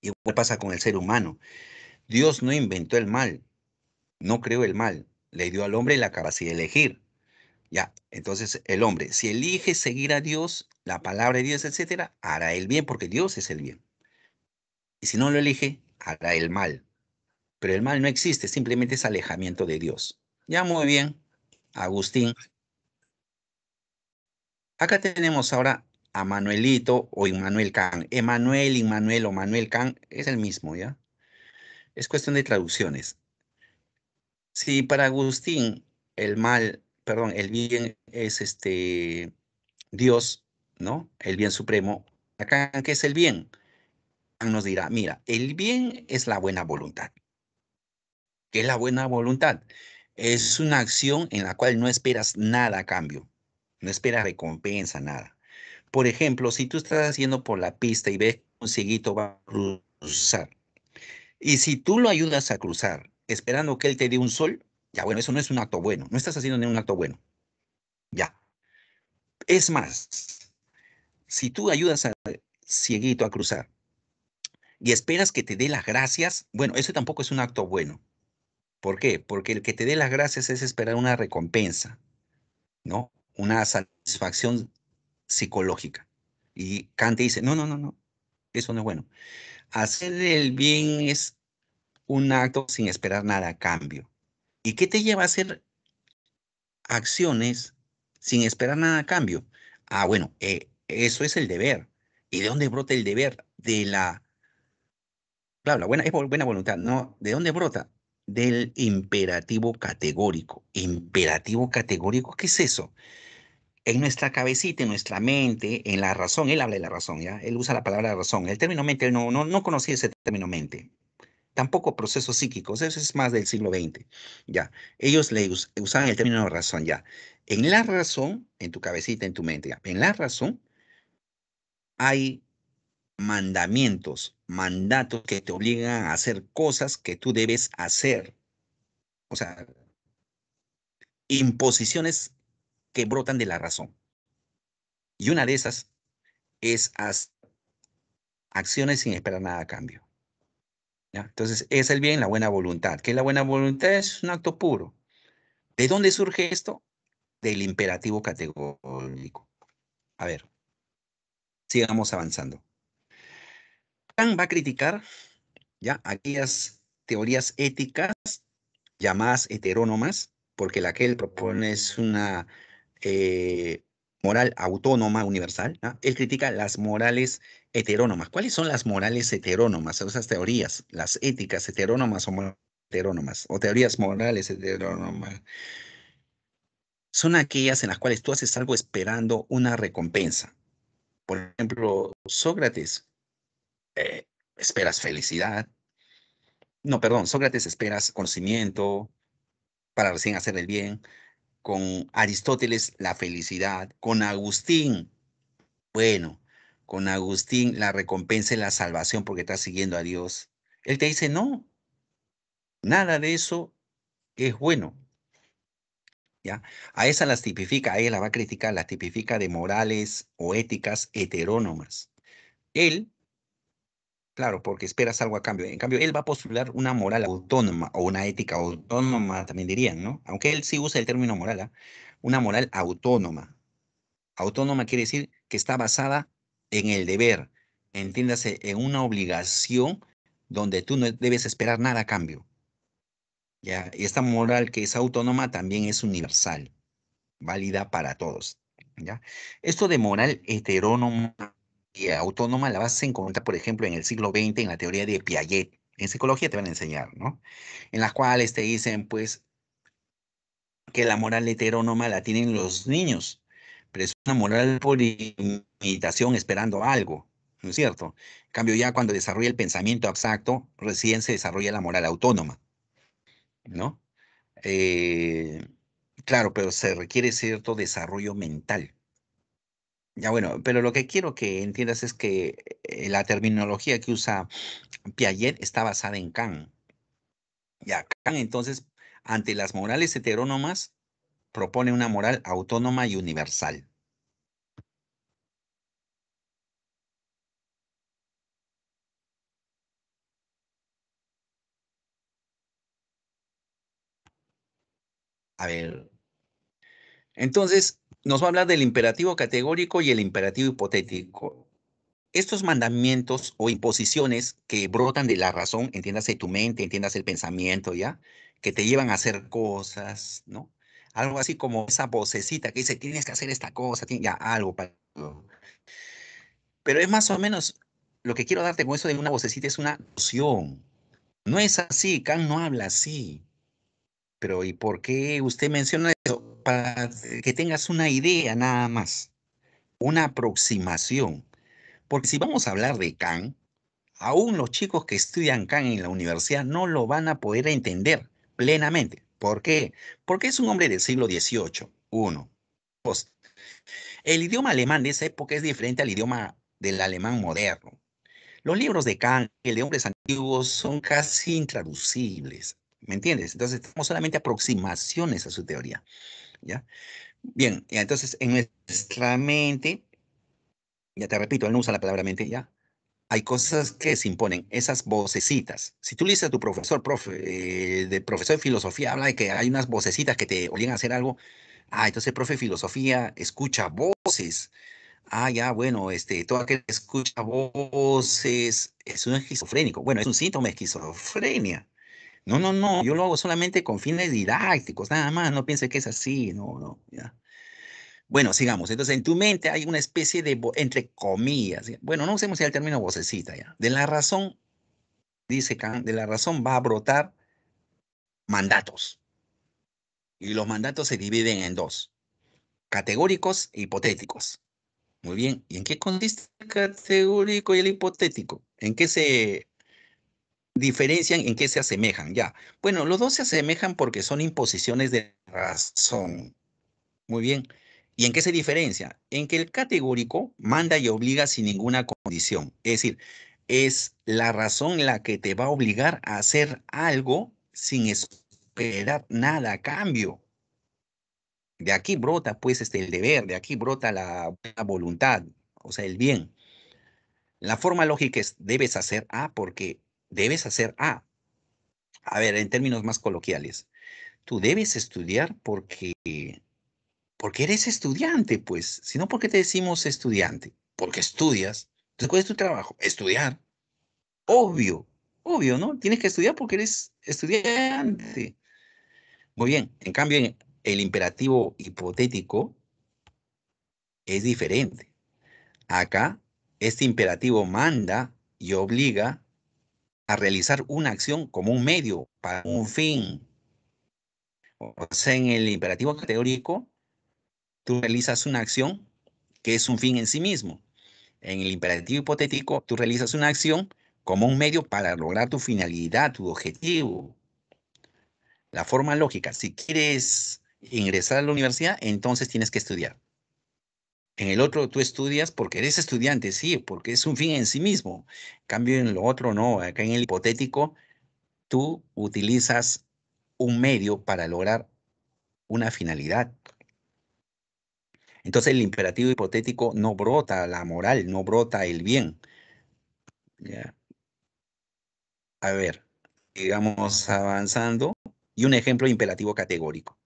¿Y ¿Qué pasa con el ser humano. Dios no inventó el mal, no creó el mal, le dio al hombre la capacidad de elegir. Ya, entonces el hombre, si elige seguir a Dios, la palabra de Dios, etcétera, hará el bien porque Dios es el bien. Y si no lo elige, hará el mal. Pero el mal no existe, simplemente es alejamiento de Dios. Ya muy bien, Agustín. Acá tenemos ahora a Manuelito o Immanuel Kant. Emanuel, Immanuel o Manuel Kant es el mismo, ¿ya? Es cuestión de traducciones. Si para Agustín el mal perdón, el bien es este Dios, ¿no? El bien supremo. Acá, ¿qué es el bien? Nos dirá, mira, el bien es la buena voluntad. ¿Qué es la buena voluntad? Es una acción en la cual no esperas nada a cambio, no esperas recompensa, nada. Por ejemplo, si tú estás haciendo por la pista y ves que un ciguito va a cruzar, y si tú lo ayudas a cruzar esperando que él te dé un sol, ya, bueno, eso no es un acto bueno. No estás haciendo un acto bueno. Ya. Es más, si tú ayudas a cieguito a cruzar y esperas que te dé las gracias, bueno, eso tampoco es un acto bueno. ¿Por qué? Porque el que te dé las gracias es esperar una recompensa, ¿no? Una satisfacción psicológica. Y Kant dice, no, no, no, no, eso no es bueno. Hacer el bien es un acto sin esperar nada a cambio. ¿Y qué te lleva a hacer acciones sin esperar nada a cambio? Ah, bueno, eh, eso es el deber. ¿Y de dónde brota el deber? De la... Claro, la buena, buena voluntad, ¿no? ¿De dónde brota? Del imperativo categórico. ¿Imperativo categórico? ¿Qué es eso? En nuestra cabecita, en nuestra mente, en la razón, él habla de la razón, ¿ya? Él usa la palabra razón. El término mente, no, no, no conocía ese término mente tampoco procesos psíquicos, eso es más del siglo XX, ya. Ellos le usaban el término razón, ya. En la razón, en tu cabecita, en tu mente, En la razón hay mandamientos, mandatos que te obligan a hacer cosas que tú debes hacer. O sea, imposiciones que brotan de la razón. Y una de esas es hacer acciones sin esperar nada a cambio. Entonces, es el bien, la buena voluntad. ¿Qué es la buena voluntad? Es un acto puro. ¿De dónde surge esto? Del imperativo categórico. A ver, sigamos avanzando. Kant va a criticar ya aquellas teorías éticas llamadas heterónomas, porque la que él propone es una eh, moral autónoma universal, él critica las morales heterónomas. ¿Cuáles son las morales heterónomas? Esas teorías, las éticas heterónomas o heterónomas, o teorías morales heterónomas, son aquellas en las cuales tú haces algo esperando una recompensa. Por ejemplo, Sócrates, eh, esperas felicidad. No, perdón, Sócrates esperas conocimiento para recién hacer el bien con Aristóteles la felicidad, con Agustín, bueno, con Agustín la recompensa y la salvación porque estás siguiendo a Dios. Él te dice, no, nada de eso es bueno. ¿Ya? A esa las tipifica, a ella la va a criticar, las tipifica de morales o éticas heterónomas. Él Claro, porque esperas algo a cambio. En cambio, él va a postular una moral autónoma o una ética autónoma, también dirían, ¿no? Aunque él sí usa el término moral, ¿ah? una moral autónoma. Autónoma quiere decir que está basada en el deber, entiéndase, en una obligación donde tú no debes esperar nada a cambio. Ya, esta moral que es autónoma también es universal, válida para todos. ¿ya? Esto de moral heterónoma eh, autónoma la vas a encontrar, por ejemplo, en el siglo XX, en la teoría de Piaget. En psicología te van a enseñar, ¿no? En las cuales te dicen, pues, que la moral heterónoma la tienen los niños, pero es una moral por imitación esperando algo, ¿no es cierto? cambio, ya cuando desarrolla el pensamiento abstracto, recién se desarrolla la moral autónoma, ¿no? Eh, claro, pero se requiere cierto desarrollo mental. Ya bueno, pero lo que quiero que entiendas es que eh, la terminología que usa Piaget está basada en Kant. Ya, Kant entonces, ante las morales heterónomas, propone una moral autónoma y universal. A ver. Entonces, nos va a hablar del imperativo categórico y el imperativo hipotético. Estos mandamientos o imposiciones que brotan de la razón, entiéndase tu mente, entiéndase el pensamiento, ¿ya? Que te llevan a hacer cosas, ¿no? Algo así como esa vocecita que dice, tienes que hacer esta cosa, ya algo para... Pero es más o menos lo que quiero darte con eso de una vocecita es una noción. No es así, Kant no habla así. Pero ¿y por qué usted menciona eso? para que tengas una idea nada más, una aproximación. Porque si vamos a hablar de Kant, aún los chicos que estudian Kant en la universidad no lo van a poder entender plenamente. ¿Por qué? Porque es un hombre del siglo XVIII, uno. Dos, el idioma alemán de esa época es diferente al idioma del alemán moderno. Los libros de Kant, el de hombres antiguos, son casi intraducibles. ¿Me entiendes? Entonces, estamos solamente aproximaciones a su teoría. ¿ya? Bien, entonces en nuestra mente, ya te repito, él no usa la palabra mente, ¿ya? Hay cosas que se imponen, esas vocecitas. Si tú le dices a tu profesor, profe, eh, de profesor de filosofía, habla de que hay unas vocecitas que te obligan a hacer algo. Ah, entonces, profe, filosofía escucha voces. Ah, ya, bueno, este, todo aquel que escucha voces es un esquizofrénico. Bueno, es un síntoma de esquizofrenia. No, no, no, yo lo hago solamente con fines didácticos, nada más, no piense que es así, no, no, ya. Bueno, sigamos. Entonces, en tu mente hay una especie de, entre comillas, bueno, no usemos ya el término vocecita, ya. De la razón, dice Kant, de la razón va a brotar mandatos. Y los mandatos se dividen en dos, categóricos e hipotéticos. Muy bien, ¿y en qué consiste el categórico y el hipotético? ¿En qué se diferencian en qué se asemejan, ya. Bueno, los dos se asemejan porque son imposiciones de razón. Muy bien. ¿Y en qué se diferencia? En que el categórico manda y obliga sin ninguna condición. Es decir, es la razón la que te va a obligar a hacer algo sin esperar nada a cambio. De aquí brota pues este, el deber, de aquí brota la, la voluntad, o sea, el bien. La forma lógica es debes hacer A porque debes hacer A. A ver, en términos más coloquiales, tú debes estudiar porque, porque eres estudiante, pues, si no, porque te decimos estudiante? Porque estudias. Entonces, ¿cuál es tu trabajo? Estudiar. Obvio, obvio, ¿no? Tienes que estudiar porque eres estudiante. Muy bien, en cambio, el imperativo hipotético es diferente. Acá, este imperativo manda y obliga a realizar una acción como un medio para un fin. O sea, en el imperativo categórico, tú realizas una acción que es un fin en sí mismo. En el imperativo hipotético, tú realizas una acción como un medio para lograr tu finalidad, tu objetivo. La forma lógica, si quieres ingresar a la universidad, entonces tienes que estudiar. En el otro tú estudias porque eres estudiante, sí, porque es un fin en sí mismo. cambio, en lo otro no. Acá en el hipotético, tú utilizas un medio para lograr una finalidad. Entonces el imperativo hipotético no brota la moral, no brota el bien. ¿Ya? A ver, digamos avanzando. Y un ejemplo imperativo categórico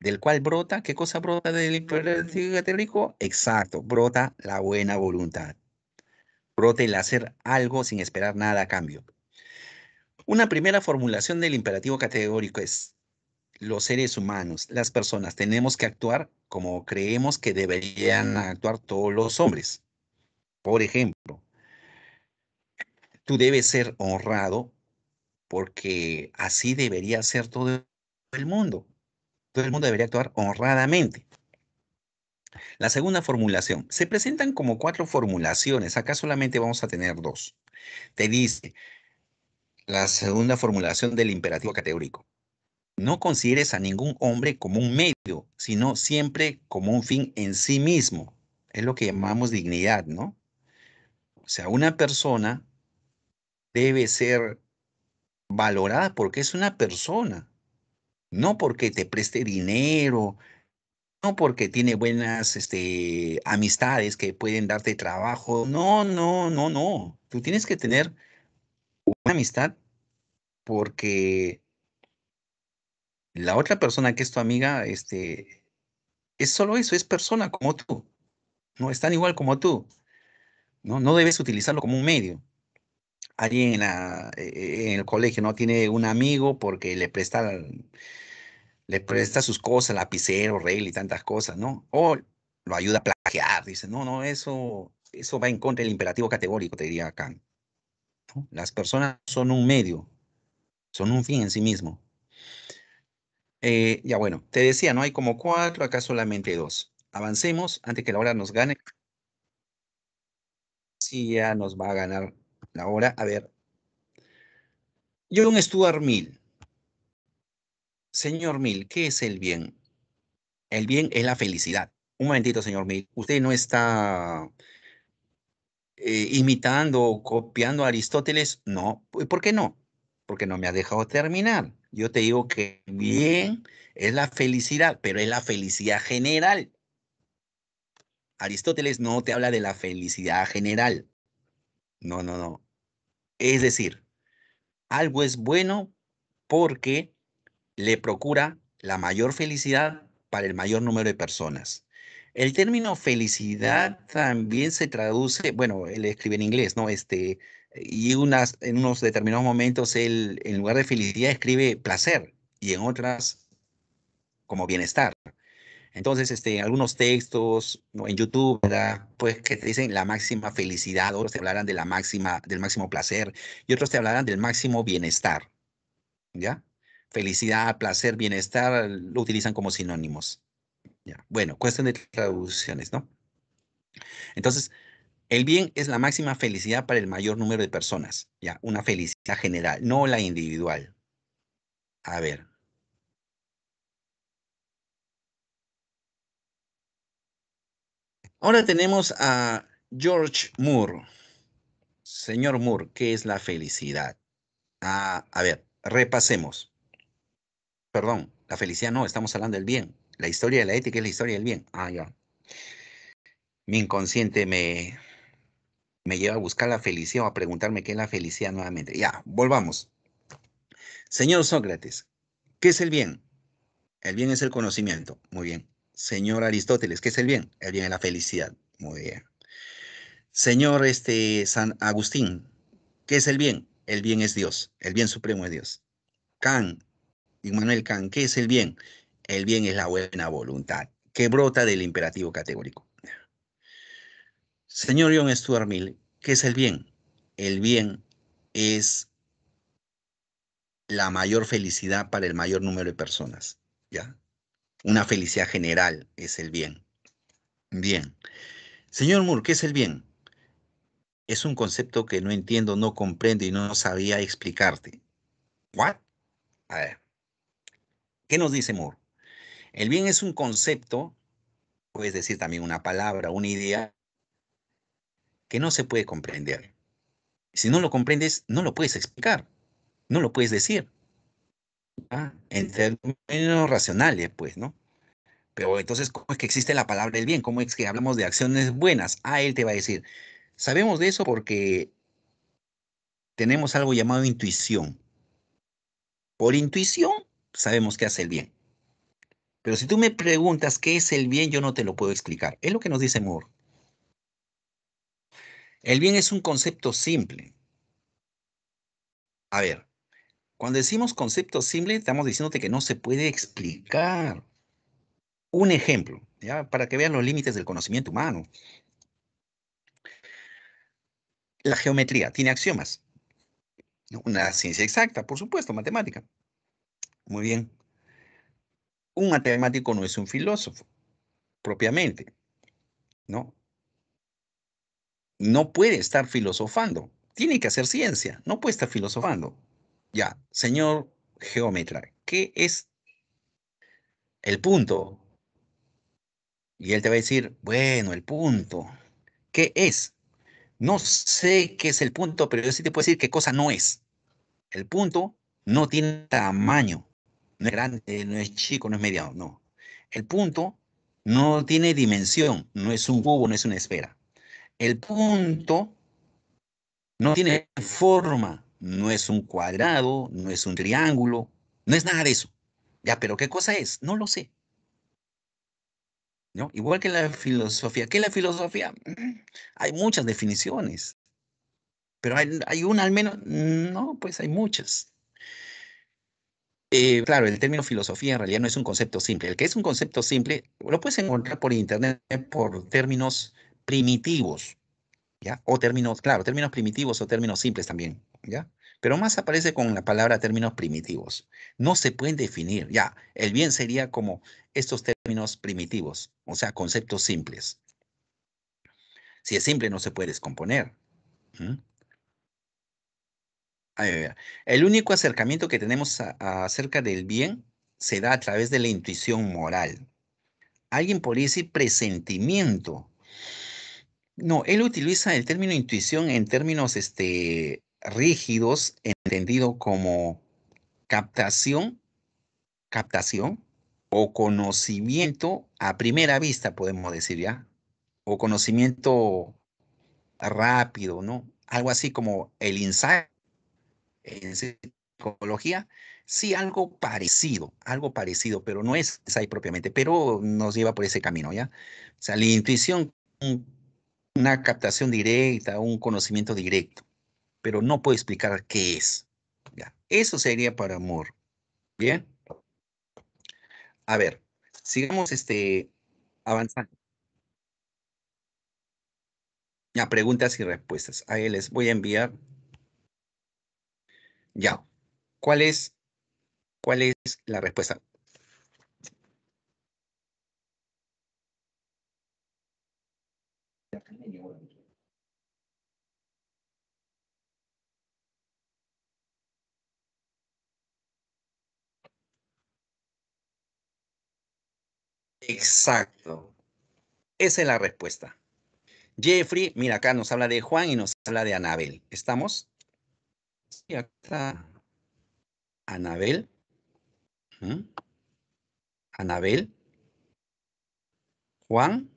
del cual brota, ¿qué cosa brota del imperativo categórico? Exacto, brota la buena voluntad. Brota el hacer algo sin esperar nada a cambio. Una primera formulación del imperativo categórico es, los seres humanos, las personas, tenemos que actuar como creemos que deberían actuar todos los hombres. Por ejemplo, tú debes ser honrado porque así debería ser todo el mundo. Todo el mundo debería actuar honradamente. La segunda formulación. Se presentan como cuatro formulaciones. Acá solamente vamos a tener dos. Te dice la segunda formulación del imperativo categórico. No consideres a ningún hombre como un medio, sino siempre como un fin en sí mismo. Es lo que llamamos dignidad, ¿no? O sea, una persona debe ser valorada porque es una persona no porque te preste dinero, no porque tiene buenas este, amistades que pueden darte trabajo. No, no, no, no. Tú tienes que tener una amistad porque la otra persona que es tu amiga, este, es solo eso, es persona como tú. No es tan igual como tú. No, no debes utilizarlo como un medio alguien eh, en, el colegio no tiene un amigo porque le presta, le presta sus cosas, lapicero, regla y tantas cosas, ¿no? O lo ayuda a plagiar, dice, no, no, eso, eso va en contra del imperativo categórico, te diría acá. Las personas son un medio, son un fin en sí mismo. Eh, ya bueno, te decía, no hay como cuatro, acá solamente dos. Avancemos antes que la hora nos gane. si ya nos va a ganar Ahora, a ver. un Stuart Mill. Señor Mill, ¿qué es el bien? El bien es la felicidad. Un momentito, señor Mill. Usted no está eh, imitando o copiando a Aristóteles. No. ¿Por qué no? Porque no me ha dejado terminar. Yo te digo que bien es la felicidad, pero es la felicidad general. Aristóteles no te habla de la felicidad general. No, no, no. Es decir, algo es bueno porque le procura la mayor felicidad para el mayor número de personas. El término felicidad también se traduce, bueno, él escribe en inglés, ¿no? Este, y unas, en unos determinados momentos él, en lugar de felicidad, escribe placer y en otras como bienestar. Entonces, este, algunos textos en YouTube, ¿verdad? Pues que te dicen la máxima felicidad, otros te hablarán de la máxima, del máximo placer y otros te hablarán del máximo bienestar, ¿ya? Felicidad, placer, bienestar, lo utilizan como sinónimos. ¿ya? Bueno, cuestión de traducciones, ¿no? Entonces, el bien es la máxima felicidad para el mayor número de personas, ¿ya? Una felicidad general, no la individual. A ver, Ahora tenemos a George Moore. Señor Moore, ¿qué es la felicidad? Ah, a ver, repasemos. Perdón, la felicidad no, estamos hablando del bien. La historia de la ética es la historia del bien. Ah, Mi inconsciente me, me lleva a buscar la felicidad o a preguntarme qué es la felicidad nuevamente. Ya, volvamos. Señor Sócrates, ¿qué es el bien? El bien es el conocimiento. Muy bien. Señor Aristóteles, ¿qué es el bien? El bien es la felicidad. Muy bien. Señor este, San Agustín, ¿qué es el bien? El bien es Dios, el bien supremo es Dios. Kant, Immanuel Kant, ¿qué es el bien? El bien es la buena voluntad, que brota del imperativo categórico. Señor John Stuart Mill, ¿qué es el bien? El bien es la mayor felicidad para el mayor número de personas, ¿ya? Una felicidad general es el bien. Bien. Señor Moore, ¿qué es el bien? Es un concepto que no entiendo, no comprendo y no sabía explicarte. ¿What? A ver. ¿Qué nos dice Moore? El bien es un concepto, puedes decir también una palabra, una idea, que no se puede comprender. Si no lo comprendes, no lo puedes explicar, no lo puedes decir. Ah, en términos racionales, pues, ¿no? Pero entonces, ¿cómo es que existe la palabra del bien? ¿Cómo es que hablamos de acciones buenas? Ah, él te va a decir, sabemos de eso porque tenemos algo llamado intuición. Por intuición sabemos qué hace el bien. Pero si tú me preguntas qué es el bien, yo no te lo puedo explicar. Es lo que nos dice Moore. El bien es un concepto simple. A ver, cuando decimos concepto simple, estamos diciéndote que no se puede explicar. Un ejemplo, ¿ya? para que vean los límites del conocimiento humano. La geometría tiene axiomas. Una ciencia exacta, por supuesto, matemática. Muy bien. Un matemático no es un filósofo, propiamente. ¿No? No puede estar filosofando. Tiene que hacer ciencia, no puede estar filosofando. Ya, señor geómetra, ¿qué es el punto? Y él te va a decir, bueno, el punto, ¿qué es? No sé qué es el punto, pero yo sí te puedo decir qué cosa no es. El punto no tiene tamaño, no es grande, no es chico, no es mediano, no. El punto no tiene dimensión, no es un cubo, no es una esfera. El punto no tiene forma, no es un cuadrado, no es un triángulo, no es nada de eso. Ya, pero ¿qué cosa es? No lo sé. ¿No? Igual que la filosofía. ¿Qué es la filosofía? [CLEARS THROAT] Hay muchas definiciones. Pero hay, una al menos. No, pues hay muchas. Eh, claro, el término filosofía en realidad no es un concepto simple. El que es un concepto simple lo puedes encontrar por internet por términos primitivos. ¿ya? O términos, claro, términos primitivos o términos simples también. Pero más aparece con la palabra términos primitivos. No se pueden definir, ya. El bien sería como estos términos primitivos, o sea, conceptos simples. Si es simple, no se puede descomponer. el único acercamiento que tenemos acerca del bien se da a través de la intuición moral. Alguien por decir presentimiento. No, él utiliza el término intuición en términos este, rígidos, entendido como captación, captación o conocimiento a primera vista, podemos decir ya, o conocimiento rápido, ¿no? Algo así como el insight en psicología, sí, algo parecido, algo parecido, pero no es insight propiamente, pero nos lleva por ese camino, ¿ya? O sea, la intuición, una captación directa, un conocimiento directo pero no puedo explicar qué es. Eso sería para amor. Bien. A ver, sigamos este, avanzando. Ya, preguntas y respuestas. Ahí les voy a enviar. Ya. ¿Cuál es, cuál es la respuesta? Exacto. Esa es la respuesta. Jeffrey, mira, acá nos habla de Juan y nos habla de Anabel. ¿Estamos? Sí, acá está. Anabel. Anabel. Juan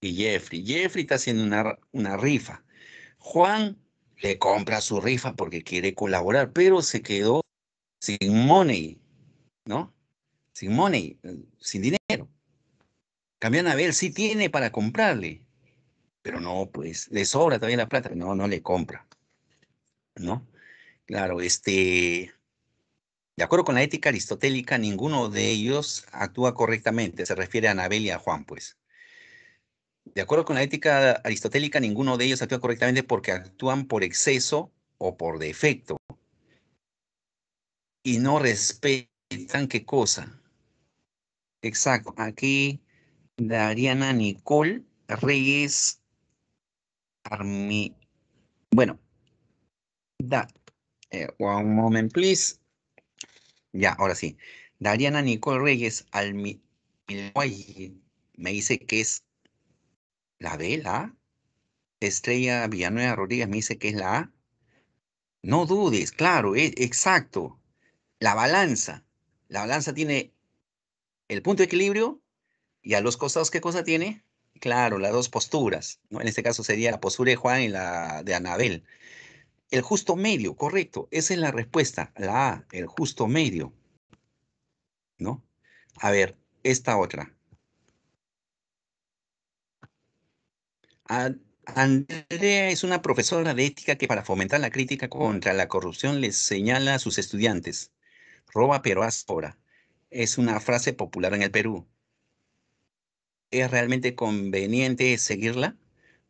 y Jeffrey. Jeffrey está haciendo una, una rifa. Juan le compra su rifa porque quiere colaborar, pero se quedó sin money, ¿no? sin money, sin dinero. Cambian a Abel, sí tiene para comprarle, pero no, pues le sobra todavía la plata, no, no le compra. ¿No? Claro, este, de acuerdo con la ética aristotélica, ninguno de ellos actúa correctamente, se refiere a Anabel y a Juan, pues. De acuerdo con la ética aristotélica, ninguno de ellos actúa correctamente porque actúan por exceso o por defecto. Y no respetan qué cosa, Exacto. Aquí Dariana Nicole Reyes Armi. Bueno. Da. Eh, one moment, please. Ya, ahora sí. Dariana Nicole Reyes Armi. Me dice que es la B, la A. Estrella Villanueva Rodríguez me dice que es la A. No dudes, claro, e, exacto. La balanza. La balanza tiene el punto de equilibrio y a los costados, ¿qué cosa tiene? Claro, las dos posturas, En este caso sería la postura de Juan y la de Anabel. El justo medio, correcto. Esa es la respuesta, la A, el justo medio. ¿No? A ver, esta otra. Andrea es una profesora de ética que para fomentar la crítica contra la corrupción le señala a sus estudiantes. Roba pero haz es una frase popular en el Perú. ¿Es realmente conveniente seguirla?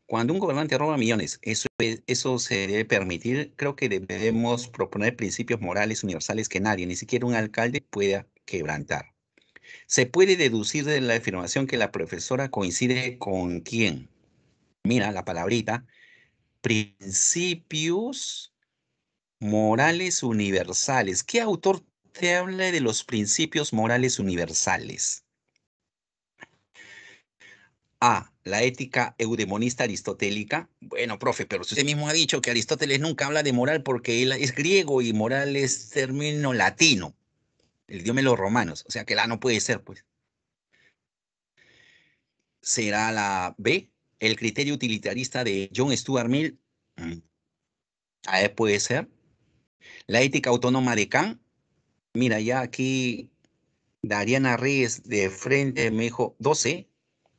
Cuando un gobernante roba millones, eso, eso se debe permitir. Creo que debemos proponer principios morales universales que nadie, ni siquiera un alcalde, pueda quebrantar. Se puede deducir de la afirmación que la profesora coincide con quién. Mira la palabrita, principios morales universales. ¿Qué autor te habla de los principios morales universales. A. La ética eudemonista aristotélica. Bueno, profe, pero usted mismo ha dicho que Aristóteles nunca habla de moral porque él es griego y moral es término latino, el dióme de los romanos. O sea que la no puede ser, pues. Será la B. El criterio utilitarista de John Stuart Mill. Mm. A puede ser. La ética autónoma de Kant. Mira, ya aquí Dariana Reyes de frente me dijo 12,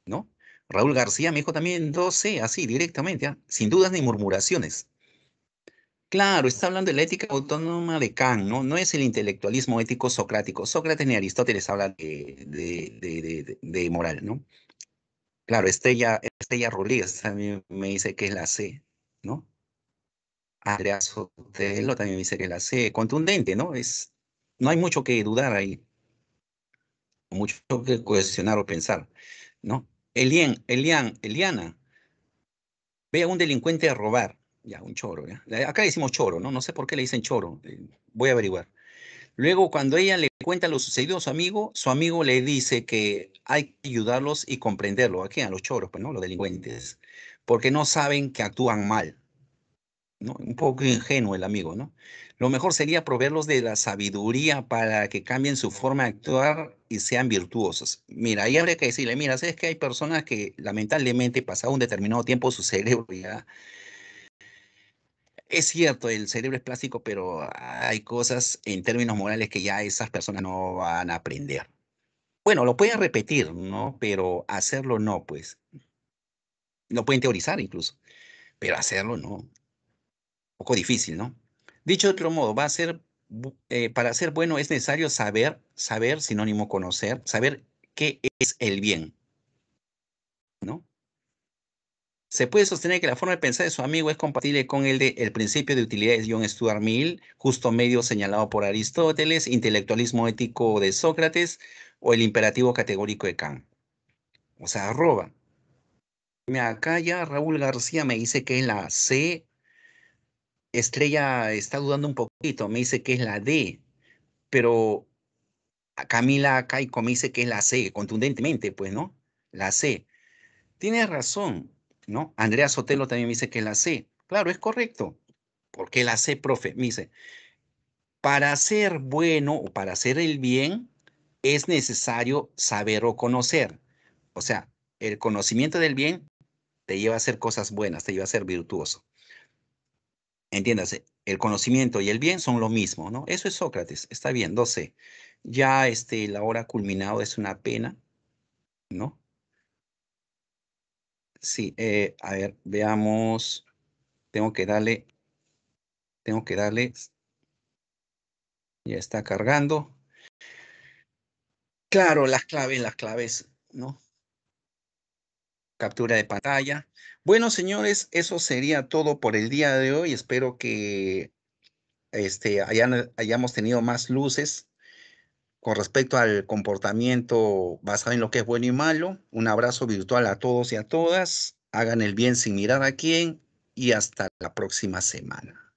¿no? Raúl García me dijo también 12, así directamente, ¿ah? sin dudas ni murmuraciones. Claro, está hablando de la ética autónoma de Kant, ¿no? No es el intelectualismo ético socrático. Sócrates ni Aristóteles hablan de, de, moral, ¿no? Claro, Estella, Estella también me dice que es la C, ¿no? Andrea Sotelo también me dice que es la C. Contundente, ¿no? Es no hay mucho que dudar ahí, mucho que cuestionar o pensar, ¿no? Elian, Elian, Eliana, ve a un delincuente a robar, ya, un choro, ¿ya? Acá le decimos choro, ¿no? No sé por qué le dicen choro, eh, voy a averiguar. Luego, cuando ella le cuenta lo sucedido a su amigo, su amigo le dice que hay que ayudarlos y comprenderlo. Aquí a los choros, pues, ¿no? Los delincuentes. Porque no saben que actúan mal. ¿no? Un poco ingenuo el amigo, ¿no? Lo mejor sería proveerlos de la sabiduría para que cambien su forma de actuar y sean virtuosos. Mira, ahí habría que decirle, mira, sabes que hay personas que lamentablemente pasado un determinado tiempo su cerebro ya... Es cierto, el cerebro es plástico, pero hay cosas en términos morales que ya esas personas no van a aprender. Bueno, lo pueden repetir, ¿no? Pero hacerlo no, pues. Lo pueden teorizar incluso, pero hacerlo no. Un poco difícil, ¿no? Dicho de otro modo, va a ser, eh, para ser bueno es necesario saber, saber, sinónimo conocer, saber qué es el bien. ¿No? Se puede sostener que la forma de pensar de su amigo es compatible con el de el principio de utilidad de John Stuart Mill, justo medio señalado por Aristóteles, intelectualismo ético de Sócrates o el imperativo categórico de Kant. O sea, arroba. Acá ya Raúl García me dice que es la C Estrella está dudando un poquito, me dice que es la D, pero Camila Caico me dice que es la C, contundentemente, pues, ¿no? La C. Tiene razón, ¿no? Andrea Sotelo también me dice que es la C. Claro, es correcto. ¿Por qué la C, profe? Me dice, para ser bueno o para hacer el bien es necesario saber o conocer. O sea, el conocimiento del bien te lleva a hacer cosas buenas, te lleva a ser virtuoso. Entiéndase, el conocimiento y el bien son lo mismo, ¿no? Eso es Sócrates, está bien, 12. Ya este, la hora culminado es una pena, ¿no? Sí, eh, a ver, veamos. Tengo que darle, tengo que darle. Ya está cargando. Claro, las claves, las claves, ¿no? captura de pantalla. Bueno, señores, eso sería todo por el día de hoy. Espero que este, hayamos tenido más luces con respecto al comportamiento basado en lo que es bueno y malo. Un abrazo virtual a todos y a todas. Hagan el bien sin mirar a quién y hasta la próxima semana.